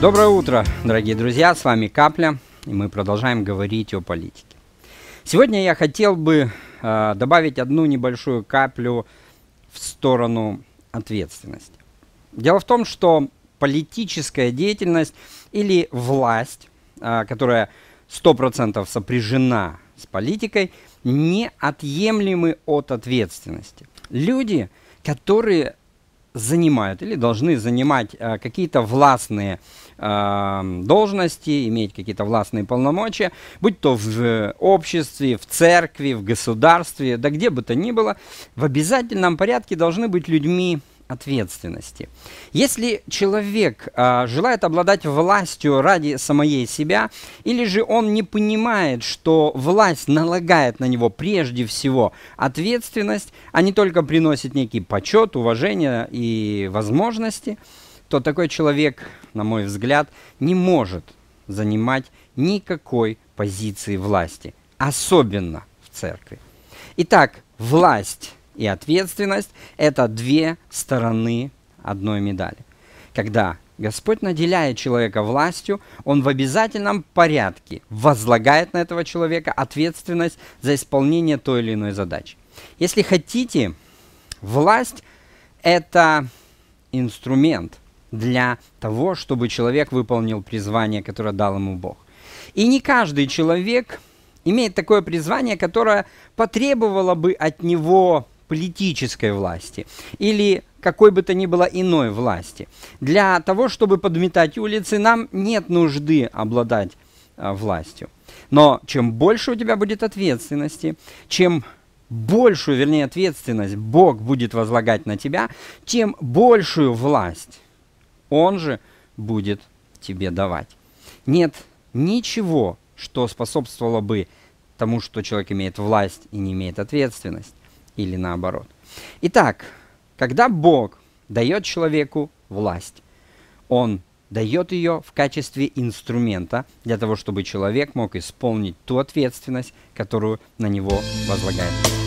Доброе утро, дорогие друзья, с вами Капля, и мы продолжаем говорить о политике. Сегодня я хотел бы э, добавить одну небольшую каплю в сторону ответственности. Дело в том, что политическая деятельность или власть, э, которая 100% сопряжена с политикой, неотъемлемы от ответственности. Люди, которые занимают или должны занимать э, какие-то властные э, должности, иметь какие-то властные полномочия, будь то в обществе, в церкви, в государстве, да где бы то ни было, в обязательном порядке должны быть людьми ответственности. Если человек а, желает обладать властью ради самой себя, или же он не понимает, что власть налагает на него прежде всего ответственность, а не только приносит некий почет, уважение и возможности, то такой человек, на мой взгляд, не может занимать никакой позиции власти, особенно в церкви. Итак, власть и ответственность – это две стороны одной медали. Когда Господь наделяет человека властью, Он в обязательном порядке возлагает на этого человека ответственность за исполнение той или иной задачи. Если хотите, власть – это инструмент для того, чтобы человек выполнил призвание, которое дал ему Бог. И не каждый человек имеет такое призвание, которое потребовало бы от него политической власти или какой бы то ни было иной власти. Для того, чтобы подметать улицы, нам нет нужды обладать э, властью. Но чем больше у тебя будет ответственности, чем большую, вернее, ответственность Бог будет возлагать на тебя, тем большую власть Он же будет тебе давать. Нет ничего, что способствовало бы тому, что человек имеет власть и не имеет ответственность или наоборот. Итак, когда Бог дает человеку власть, Он дает ее в качестве инструмента для того, чтобы человек мог исполнить ту ответственность, которую на него возлагает Бог.